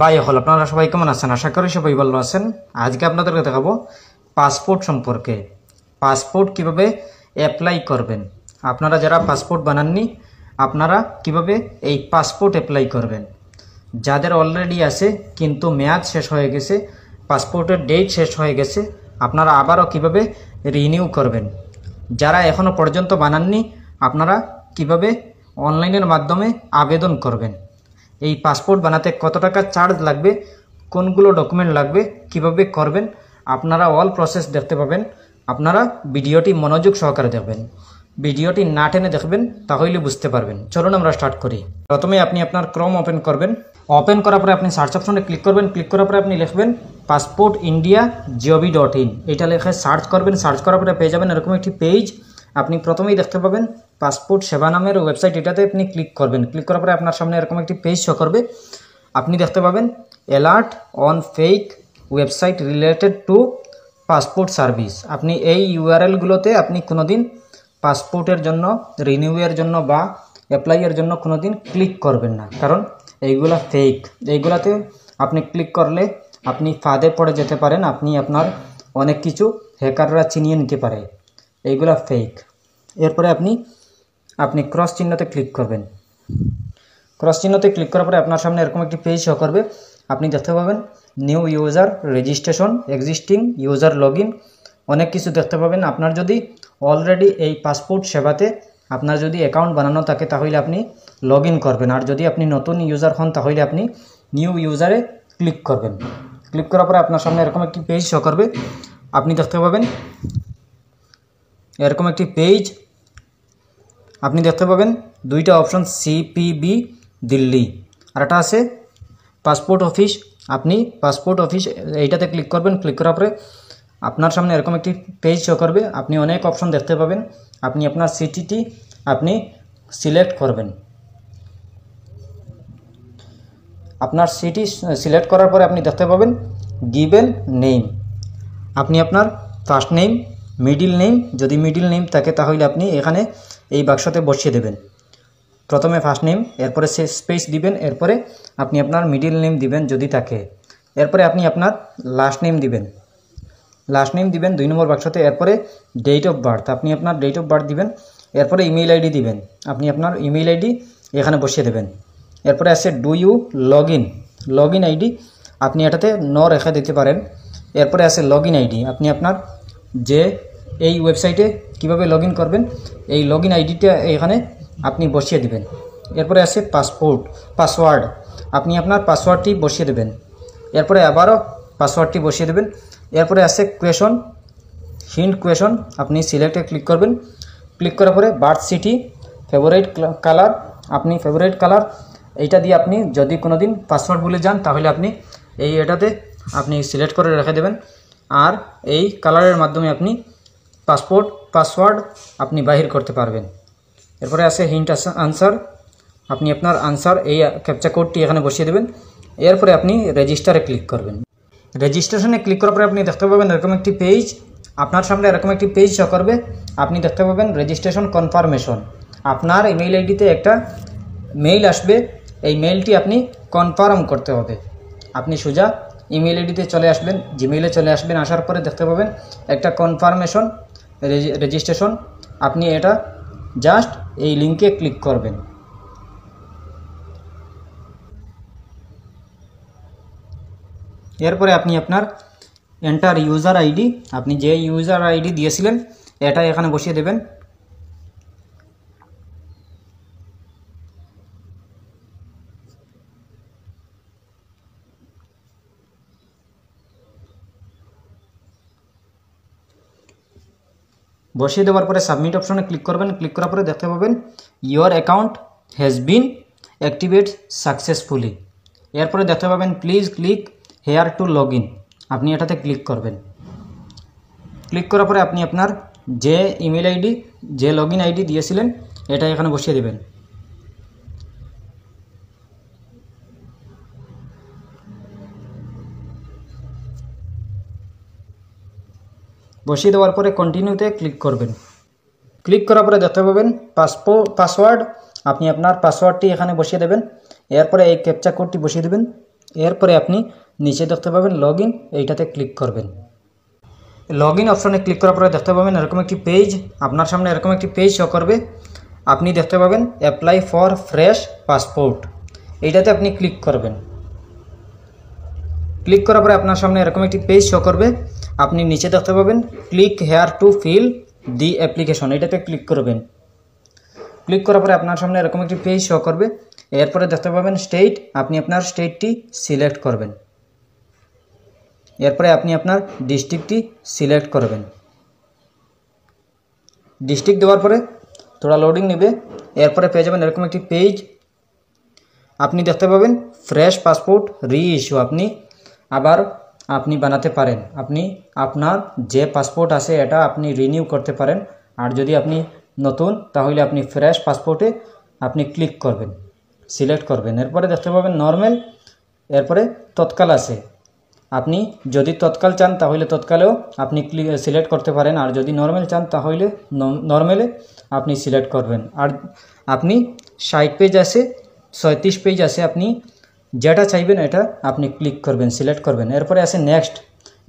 by হল আপনারা সবাই কেমন আছেন আশা করি সবাই ভালো আছেন আজকে আপনাদেরকে দেখাবো পাসপোর্ট সম্পর্কে পাসপোর্ট কিভাবে অ্যাপ্লাই করবেন আপনারা যারা পাসপোর্ট বানাননি আপনারা কিভাবে এই পাসপোর্ট অ্যাপ্লাই করবেন যাদের অলরেডি আছে কিন্তু মেয়াদ শেষ হয়ে গেছে পাসপোর্টের ডেট শেষ হয়ে গেছে আপনারা আবারও কিভাবে রিনিউ করবেন যারা এখনও পর্যন্ত বানাননি আপনারা কিভাবে অনলাইনের মাধ্যমে আবেদন করবেন এই পাসপোর্ট বানাতে কত টাকা চার্জ লাগবে কোনগুলো ডকুমেন্ট লাগবে কিভাবে করবেন আপনারা অল প্রসেস দেখতে পাবেন আপনারা ভিডিওটি মনোযোগ সহকারে দেখবেন ভিডিওটি না টেনে দেখবেন তাহলে বুঝতে পারবেন চলুন আমরা স্টার্ট করি প্রথমে আপনি আপনার ক্রম ওপেন করবেন ওপেন করার পরে আপনি সার্চ অপশনে ক্লিক করবেন ক্লিক করার পরে আপনি লিখবেন পাসপোর্ট ইন্ডিয়া জিওবি ডট ইন এটা লেখে সার্চ করবেন সার্চ করার পরে পেয়ে যাবেন এরকম একটি পেজ আপনি প্রথমেই দেখতে পাবেন পাসপোর্ট সেবা নামের ওয়েবসাইট এটাতে আপনি ক্লিক করবেন ক্লিক করার পরে আপনার সামনে এরকম একটি পেজ শো করবে আপনি দেখতে পাবেন alert on fake website related to passport service আপনি এই ইউআরএলগুলোতে আপনি কোনো দিন পাসপোর্টের জন্য রিনিউয়ের জন্য বা অ্যাপ্লাইয়ের জন্য কোনো দিন ক্লিক করবেন না কারণ এইগুলা ফেক এইগুলাতে আপনি ক্লিক করলে আপনি ফাঁদে পড়ে যেতে পারেন আপনি আপনার অনেক কিছু হ্যাকাররা চিনিয়ে নিতে পারে এইগুলো ফেক এরপরে আপনি আপনি ক্রস চিহ্নতে ক্লিক করবেন ক্রস চিহ্নতে ক্লিক করার পরে আপনার সামনে এরকম একটি পেজ শো করবে আপনি দেখতে পাবেন new user registration existing user log অনেক কিছু দেখতে পাবেন আপনার যদি অলরেডি এই পাসপোর্ট সেবাতে আপনার যদি অ্যাকাউন্ট বানানো থাকে তাহলে আপনি লগ করবেন আর যদি আপনি নতুন ইউজার হন তাহলে আপনি নিউ ইউজারে ক্লিক করবেন ক্লিক করার পরে আপনার সামনে এরকম একটি পেজ শো করবে আপনি দেখতে পাবেন এরকম একটি পেজ আপনি দেখতে পাবেন দুইটা অপশন সিপিবি দিল্লি আর একটা আছে পাসপোর্ট অফিস আপনি পাসপোর্ট অফিস এইটাতে ক্লিক করবেন ক্লিক করার পরে আপনার সামনে এরকম একটি পেজ শো করবে আপনি অনেক অপশন দেখতে পাবেন আপনি আপনার সিটিটি আপনি সিলেক্ট করবেন আপনার সিটি সিলেক্ট করার পরে আপনি দেখতে পাবেন গিভেন নেম আপনি আপনার ফার্স্ট নেম মিডিল নেম যদি মিডিল নেম থাকে তাহলে আপনি এখানে এই বাক্সতে বসিয়ে দেবেন প্রথমে ফার্স্ট নেম এরপরে সে স্পেস দিবেন এরপরে আপনি আপনার মিডিল নেম দিবেন যদি থাকে এরপরে আপনি আপনার লাস্ট নেম দিবেন লাস্ট নেম দিবেন দুই নম্বর বাক্সতে এরপরে ডেট অফ বার্থ আপনি আপনার ডেট অফ বার্থ দিবেন এরপরে ইমেল আইডি দিবেন আপনি আপনার ইমেল আইডি এখানে বসিয়ে দেবেন এরপরে আছে do you log in log in ID আপনি এটাতে ন রেখা দিতে পারেন এরপরে আছে লগ ইন আইডি আপনি আপনার যে এই ওয়েবসাইটে কিভাবে লগ করবেন এই লগ ইন আইডিটা এখানে আপনি বসিয়ে দেবেন এরপরে আছে পাসপোর্ট পাসওয়ার্ড আপনি আপনার পাসওয়ার্ডটি বসিয়ে দেবেন এরপরে আবারও পাসওয়ার্ডটি বসিয়ে দেবেন এরপরে আছে কোয়েশন হিন্ট কোয়েশন আপনি সিলেক্টে ক্লিক করবেন ক্লিক করার পরে বার্থ সিটি ফেভারিট কালার আপনি ফেভারিট কালার এইটা দিয়ে আপনি যদি কোনো দিন পাসওয়ার্ড ভুলে যান তাহলে আপনি এই এটাতে আপনি সিলেক্ট করে রেখে দেবেন আর এই কালারের মাধ্যমে আপনি পাসপোর্ট পাসওয়ার্ড আপনি বাহির করতে পারবেন এরপরে আছে হিন্ট আনসার আপনি আপনার আনসার এই ক্যাপচা কোডটি এখানে বসিয়ে দেবেন এরপরে আপনি রেজিস্টারে ক্লিক করবেন রেজিস্ট্রেশনে ক্লিক করার পরে আপনি দেখতে পাবেন এরকম একটি পেজ আপনার সামনে এরকম একটি পেজ শো করবে আপনি দেখতে পাবেন রেজিস্ট্রেশন কনফার্মেশন আপনার ইমেইল আইডিতে একটা মেইল আসবে এই মেইলটি আপনি কনফার্ম করতে হবে আপনি সোজা ইমেইল আইডিতে চলে আসবেন জিমেইলে চলে আসবেন আসার পরে দেখতে পাবেন একটা কনফার্মেশন রেজিস্ট্রেশন আপনি এটা জাস্ট এই লিঙ্কে ক্লিক করবেন এরপরে আপনি আপনার এন্টার ইউজার আইডি আপনি যে ইউজার আইডি দিয়েছিলেন এটা এখানে বসিয়ে দেবেন বসিয়ে দেওয়ার পরে সাবমিট অপশনে ক্লিক করবেন ক্লিক করার পরে দেখতে পাবেন your account has been activate successfully এরপরে দেখতে পাবেন please click here to log আপনি এটাতে ক্লিক করবেন ক্লিক করার পরে আপনি আপনার যে ইমেল আইডি যে লগ আইডি দিয়েছিলেন এটা এখানে বসিয়ে দেবেন বসিয়ে দেওয়ার পরে কন্টিনিউতে ক্লিক করবেন ক্লিক করার পরে দেখতে পাবেন পাসপো পাসওয়ার্ড আপনি আপনার পাসওয়ার্ডটি এখানে বসিয়ে দেবেন এরপরে এই ক্যাপচা কোডটি বসিয়ে দেবেন এরপরে আপনি নিচে দেখতে পাবেন লগ ইন এইটাতে ক্লিক করবেন লগ ইন অপশনে ক্লিক করার পরে দেখতে পাবেন এরকম একটি পেজ আপনার সামনে এরকম একটি পেজ শো করবে আপনি দেখতে পাবেন অ্যাপ্লাই ফর ফ্রেশ পাসপোর্ট এইটাতে আপনি ক্লিক করবেন ক্লিক করার পরে আপনার সামনে এরকম একটি পেজ শো করবে আপনি নিচে দেখতে পাবেন click here to fill the application এটাতে ক্লিক করবেন ক্লিক করার পরে আপনার সামনে এরকম একটি পেজ শো করবে এরপরে দেখতে পাবেন স্টেট আপনি আপনার স্টেটটি সিলেক্ট করবেন এরপরে আপনি আপনার ডিস্ট্রিক্টটি সিলেক্ট করবেন ডিস্ট্রিক্ট দেওয়ার পরে থোড়া লোডিং নেবে এরপরে পেয়ে যাবেন এরকম একটি পেজ আপনি দেখতে পাবেন ফ্রেশ পাসপোর্ট রি ইস্যু আপনি আবার আপনি বানাতে পারেন আপনি আপনার যে পাসপোর্ট আছে এটা আপনি রিনিউ করতে পারেন আর যদি আপনি নতুন তাহলে আপনি ফ্রেশ পাসপোর্টে আপনি ক্লিক করবেন সিলেক্ট করবেন এরপরে দেখতে পাবেন নর্মাল এরপরে তৎকাল আছে আপনি যদি তৎকাল চান তাহলে তৎকালেও আপনি ক্লিক সিলেক্ট করতে পারেন আর যদি নর্মাল চান তাহলে নর্মালে আপনি সিলেক্ট করবেন আর আপনি ষাট পেজ আছে ছয়ত্রিশ পেজ আছে আপনি যেটা চাইবেন এটা আপনি ক্লিক করবেন সিলেক্ট করবেন এরপরে আসে নেক্সট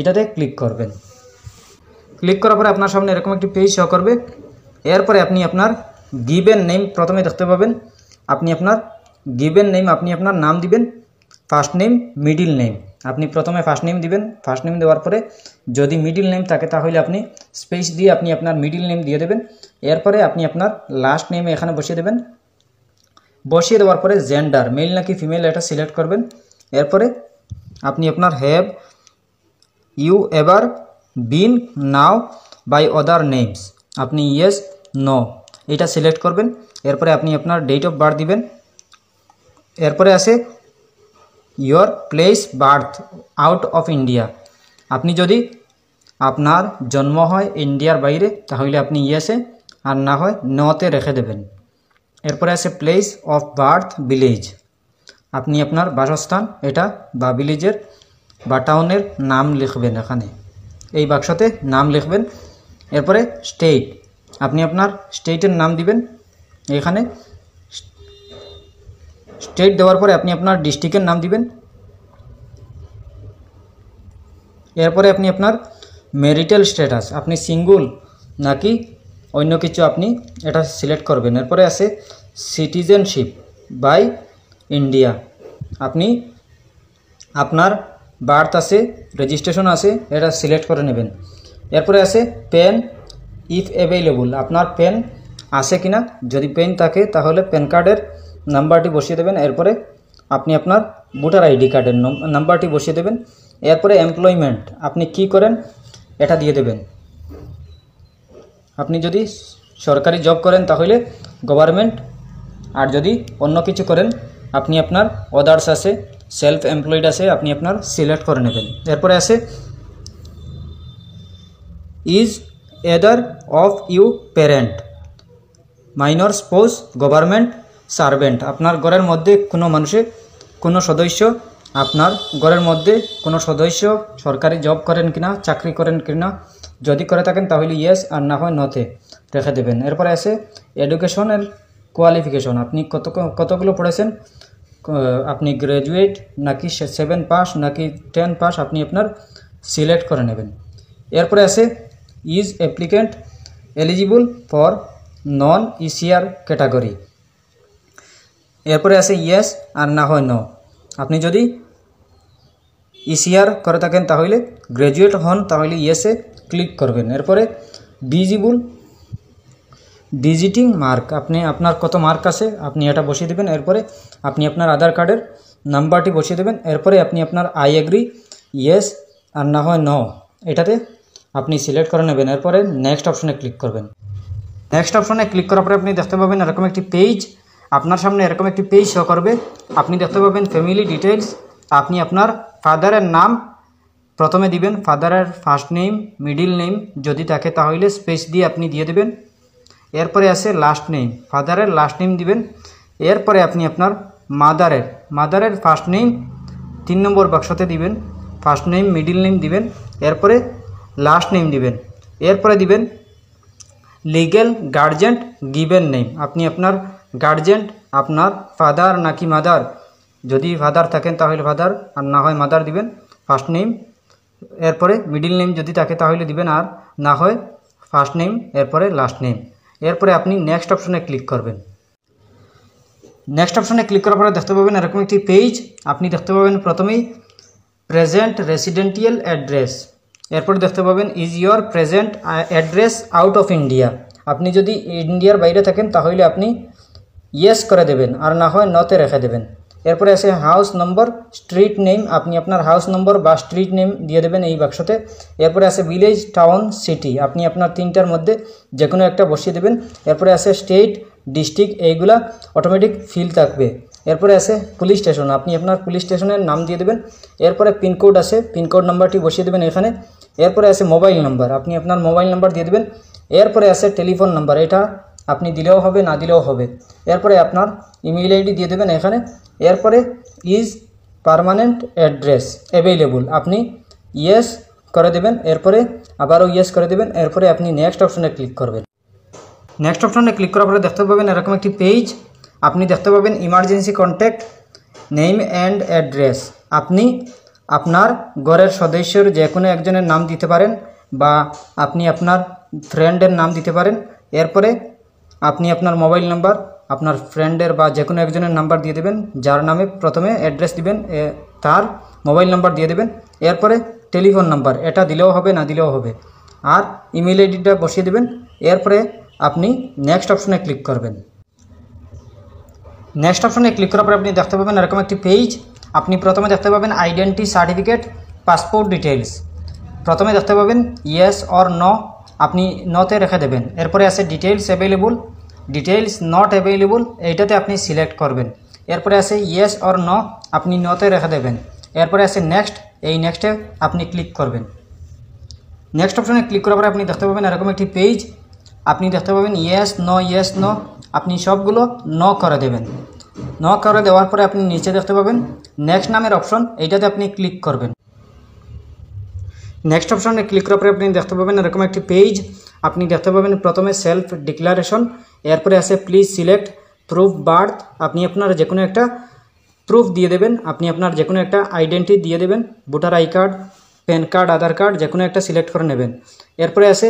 এটাতে ক্লিক করবেন ক্লিক করার পরে আপনার সামনে এরকম একটি পেজ শো করবে এরপরে আপনি আপনার গিভেন নেম প্রথমে দেখতে পাবেন আপনি আপনার গিভেন নেম আপনি আপনার নাম দিবেন ফার্স্ট নেম মিডিল নেম আপনি প্রথমে ফার্স্ট নেম দিবেন ফার্স্ট নেম দেওয়ার পরে যদি মিডিল নেম থাকে তাহলে আপনি স্পেস দিয়ে আপনি আপনার মিডিল নেম দিয়ে দেবেন এরপরে আপনি আপনার লাস্ট নেমে এখানে বসিয়ে দেবেন বসিয়ে দেওয়ার পরে জেন্ডার মেল নাকি ফিমেল এটা সিলেক্ট করবেন এরপরে আপনি আপনার have you ever been known by other names আপনি ইয়েস নো এটা সিলেক্ট করবেন এরপরে আপনি আপনার ডেট অফ বার্থ দিবেন এরপরে আসে your place birth out of India আপনি যদি আপনার জন্ম হয় ইন্ডিয়ার বাইরে তাহলে আপনি ইয়েসে আর না হয় নতে রেখে দেবেন এরপরে আছে প্লেস অফ বার্থ ভিলেজ আপনি আপনার বাসস্থান এটা বা ভিলেজের বা টাউনের নাম লিখবেন এখানে এই বাক্সতে নাম লিখবেন এরপরে স্টেট আপনি আপনার স্টেটের নাম দিবেন এখানে স্টেট দেওয়ার পরে আপনি আপনার ডিস্ট্রিক্টের নাম দিবেন এরপরে আপনি আপনার মেরিটাল স্ট্যাটাস আপনি সিঙ্গুল নাকি অন্য কিছু আপনি এটা সিলেক্ট করবেন এরপরে আছে সিটিজেনশিপ বাই ইন্ডিয়া আপনি আপনার বার্থ আছে রেজিস্ট্রেশন আছে এটা সিলেক্ট করে নেবেন এরপরে আছে পেন ইফ অ্যাভেলেবল আপনার পেন আছে কিনা যদি পেন থাকে তাহলে প্যান কার্ডের নাম্বারটি বসিয়ে দেবেন এরপরে আপনি আপনার ভোটার আইডি কার্ডের নাম্বারটি বসিয়ে দেবেন এরপরে এমপ্লয়মেন্ট আপনি কি করেন এটা দিয়ে দেবেন আপনি যদি সরকারি জব করেন তাহলে গভর্নমেন্ট আর যদি অন্য কিছু করেন আপনি আপনার অদার্স আছে সেলফ এমপ্লয়েড আছে আপনি আপনার সিলেক্ট করে নেবেন এরপরে আছে is either of you parent minor spouse government servant আপনার ঘরের মধ্যে কোনো মানুষে কোনো সদস্য আপনার ঘরের মধ্যে কোনো সদস্য সরকারি জব করেন কিনা চাকরি করেন কিনা যদি করে থাকেন তাহলে ইয়েস আর না হয় নথে রেখে দেবেন এরপরে আছে এডুকেশনের কোয়ালিফিকেশন আপনি কত কতগুলো পড়েছেন আপনি গ্র্যাজুয়েট নাকি সেভেন পাস নাকি টেন পাস আপনি আপনার সিলেক্ট করে নেবেন এরপরে আছে is applicant eligible for non ECR category এরপরে আছে ইয়েস আর না হয় ন আপনি যদি ইসিআর e করে থাকেন তাহলে গ্র্যাজুয়েট হন তাহলে ইয়েসে ক্লিক করবেন এরপরে ডিজিবুল ডিজিটিং মার্ক আপনি আপনার কত মার্ক আছে আপনি এটা বসিয়ে দেবেন এরপরে আপনি আপনার আধার কার্ডের নাম্বারটি বসিয়ে দেবেন এরপরে আপনি আপনার আই এগ্রি ইয়েস আর না হয় ন এটাতে আপনি সিলেক্ট করে নেবেন এরপরে নেক্সট অপশনে ক্লিক করবেন নেক্সট অপশনে ক্লিক করার পরে আপনি দেখতে পাবেন এরকম একটি পেজ আপনার সামনে এরকম একটি পেজ শো করবে আপনি দেখতে পাবেন ফ্যামিলি ডিটেলস আপনি আপনার ফাদারের নাম প্রথমে দিবেন ফাদারের ফার্স্ট নেম মিডিল নেম যদি থাকে তাহলে স্পেস দিয়ে আপনি দিয়ে দেবেন এরপরে আসে লাস্ট নেম ফাদারের লাস্ট নেম দিবেন এরপরে আপনি আপনার মাদারের মাদারের ফার্স্ট নেম তিন নম্বর বাক্সতে দিবেন ফার্স্ট নেম মিডিল নেম দিবেন এরপরে লাস্ট নেম দিবেন এরপরে দিবেন লিগেল গার্জেন্ট গিভেন নেম আপনি আপনার গার্জেন্ট আপনার ফাদার নাকি মাদার যদি ফাদার থাকেন তাহলে ফাদার আর না হয় মাদার দিবেন ফার্স্ট নেম এরপরে মিডিল নেম যদি থাকে তাহলে দিবেন আর না হয় ফার্স্ট নেম এরপরে লাস্ট নেম এরপরে আপনি নেক্সট অপশনে ক্লিক করবেন নেক্সট অপশনে ক্লিক করার পরে দেখতে পাবেন এরকম একটি পেজ আপনি দেখতে পাবেন প্রথমেই প্রেজেন্ট রেসিডেন্টিয়াল অ্যাড্রেস এরপরে দেখতে পাবেন is your present address out of India আপনি যদি ইন্ডিয়ার বাইরে থাকেন তাহলে আপনি ইয়েস করে দেবেন আর না হয় নতে রেখে দেবেন এরপরে আসে হাউস নম্বর স্ট্রিট নেম আপনি আপনার হাউস নম্বর বা স্ট্রিট নেম দিয়ে দেবেন এই বাক্সতে এরপরে আসে ভিলেজ টাউন সিটি আপনি আপনার তিনটার মধ্যে যে কোনো একটা বসিয়ে দেবেন এরপরে আসে স্টেট ডিস্ট্রিক্ট এইগুলা অটোমেটিক ফিল থাকবে এরপরে আছে পুলিশ স্টেশন আপনি আপনার পুলিশ স্টেশনের নাম দিয়ে দেবেন এরপরে পিনকোড আছে পিনকোড নাম্বারটি বসিয়ে দেবেন এখানে এরপরে আছে মোবাইল নাম্বার আপনি আপনার মোবাইল নাম্বার দিয়ে দেবেন এরপরে আছে টেলিফোন নাম্বার এটা আপনি দিলেও হবে না দিলেও হবে এরপরে আপনার ইমেল আইডি দিয়ে দেবেন এখানে এরপরে ইজ পারমানেন্ট অ্যাড্রেস অ্যাভেলেবল আপনি ইয়েস করে দেবেন এরপরে আবারও ইয়েস করে দেবেন এরপরে আপনি নেক্সট অপশনে ক্লিক করবেন নেক্সট অপশনে ক্লিক করার পরে দেখতে পাবেন এরকম একটি পেজ আপনি দেখতে পাবেন emergency contact name and address আপনি আপনার ঘরের সদস্যের যে কোনো একজনের নাম দিতে পারেন বা আপনি আপনার ফ্রেন্ডের নাম দিতে পারেন এরপরে আপনি আপনার মোবাইল নাম্বার আপনার ফ্রেন্ডের বা যে কোনো একজনের নাম্বার দিয়ে দেবেন যার নামে প্রথমে অ্যাড্রেস দিবেন তার মোবাইল নাম্বার দিয়ে দেবেন এরপরে টেলিফোন নাম্বার এটা দিলেও হবে না দিলেও হবে আর ইমেল আইডিটা বসিয়ে দেবেন এরপরে আপনি নেক্সট অপশনে ক্লিক করবেন নেক্সট অপশনে ক্লিক করার পরে আপনি দেখতে পাবেন এরকম একটি পেজ আপনি প্রথমে দেখতে পাবেন আইডেন্টি সার্টিফিকেট পাসপোর্ট ডিটেলস প্রথমে দেখতে পাবেন ইয়েস অর ন আপনি নতে রেখে দেবেন এরপরে আছে details available details not available এইটাতে আপনি সিলেক্ট করবেন এরপরে আছে ইয়েস অর ন আপনি নতে রেখে দেবেন এরপরে আছে নেক্সট এই নেক্সটে আপনি ক্লিক করবেন নেক্সট অপশনে ক্লিক করার পরে আপনি দেখতে পাবেন এরকম একটি পেজ আপনি দেখতে পাবেন ইয়েস ন ইয়েস ন আপনি সবগুলো ন করে দেবেন ন করে দেওয়ার পরে আপনি নিচে দেখতে পাবেন নেক্সট নামের অপশন এইটাতে আপনি ক্লিক করবেন নেক্সট অপশনে ক্লিক করার পরে আপনি দেখতে পাবেন এরকম একটি পেজ আপনি দেখতে পাবেন প্রথমে সেলফ ডিক্লারেশন এরপরে আসে প্লিজ সিলেক্ট প্রুফ বার্থ আপনি আপনার যে কোনো একটা প্রুফ দিয়ে দেবেন আপনি আপনার যে কোনো একটা আইডেন্টি দিয়ে দেবেন voter I card PAN card Aadhaar card যে কোনো একটা সিলেক্ট করে নেবেন এরপরে আসে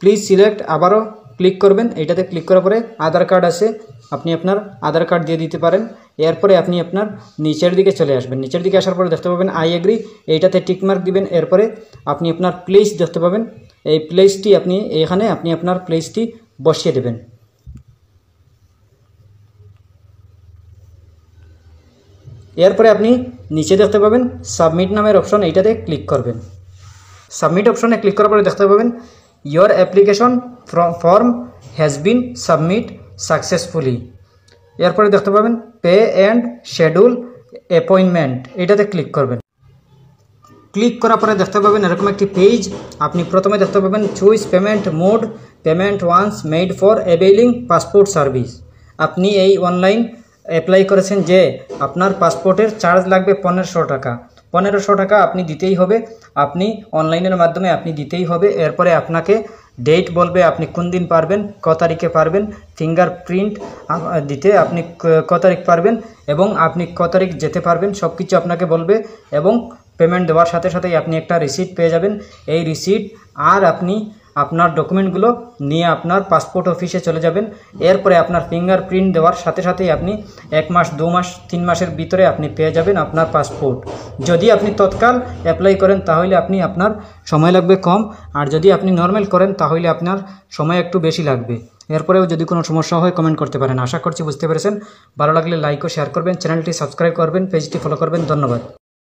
প্লিজ সিলেক্ট আবারও ক্লিক করবেন এইটাতে ক্লিক করার পরে আধার কার্ড আছে আপনি আপনার আধার কার্ড দিয়ে দিতে পারেন এরপরে আপনি আপনার নিচের দিকে চলে আসবেন নিচের দিকে আসার পরে দেখতে পাবেন আই এগ্রি এইটাতে টিকমার্ক দিবেন এরপরে আপনি আপনার প্লেস দেখতে পাবেন এই প্লেসটি আপনি এখানে আপনি আপনার প্লেসটি বসিয়ে দেবেন এরপরে আপনি নিচে দেখতে পাবেন সাবমিট নামের অপশন এইটাতে ক্লিক করবেন সাবমিট অপশনে ক্লিক করার পরে দেখতে পাবেন your application form has been submit successfully এরপরে দেখতে পাবেন পে অ্যান্ড শেডিউল অ্যাপয়েন্টমেন্ট এটাতে ক্লিক করবেন ক্লিক করার পরে দেখতে পাবেন এরকম একটি পেজ আপনি প্রথমে দেখতে পাবেন choose payment mode payment once made for availing passport service আপনি এই অনলাইন অ্যাপ্লাই করেছেন যে আপনার পাসপোর্টের চার্জ লাগবে পনেরোশো টাকা পনেরোশো টাকা আপনি দিতেই হবে আপনি অনলাইনের মাধ্যমে আপনি দিতেই হবে এরপরে আপনাকে ডেট বলবে আপনি কোন দিন পারবেন ক তারিখে পারবেন ফিঙ্গার প্রিন্ট দিতে আপনি ক তারিখ পারবেন এবং আপনি ক তারিখ যেতে পারবেন সব কিছু আপনাকে বলবে এবং পেমেন্ট দেওয়ার সাথে সাথেই আপনি একটা রিসিট পেয়ে যাবেন এই রিসিট আর আপনি আপনার ডকুমেন্টগুলো নিয়ে আপনার পাসপোর্ট অফিসে চলে যাবেন এরপরে আপনার ফিঙ্গার প্রিন্ট দেওয়ার সাথে সাথেই আপনি এক মাস দু মাস তিন মাসের ভিতরে আপনি পেয়ে যাবেন আপনার পাসপোর্ট যদি আপনি তৎকাল অ্যাপ্লাই করেন তাহলে আপনি আপনার সময় লাগবে কম আর যদি আপনি নর্মাল করেন তাহলে আপনার সময় একটু বেশি লাগবে এরপরেও যদি কোনো সমস্যা হয় কমেন্ট করতে পারেন আশা করছি বুঝতে পেরেছেন ভালো লাগলে লাইক ও শেয়ার করবেন চ্যানেলটি সাবস্ক্রাইব করবেন পেজটি ফলো করবেন ধন্যবাদ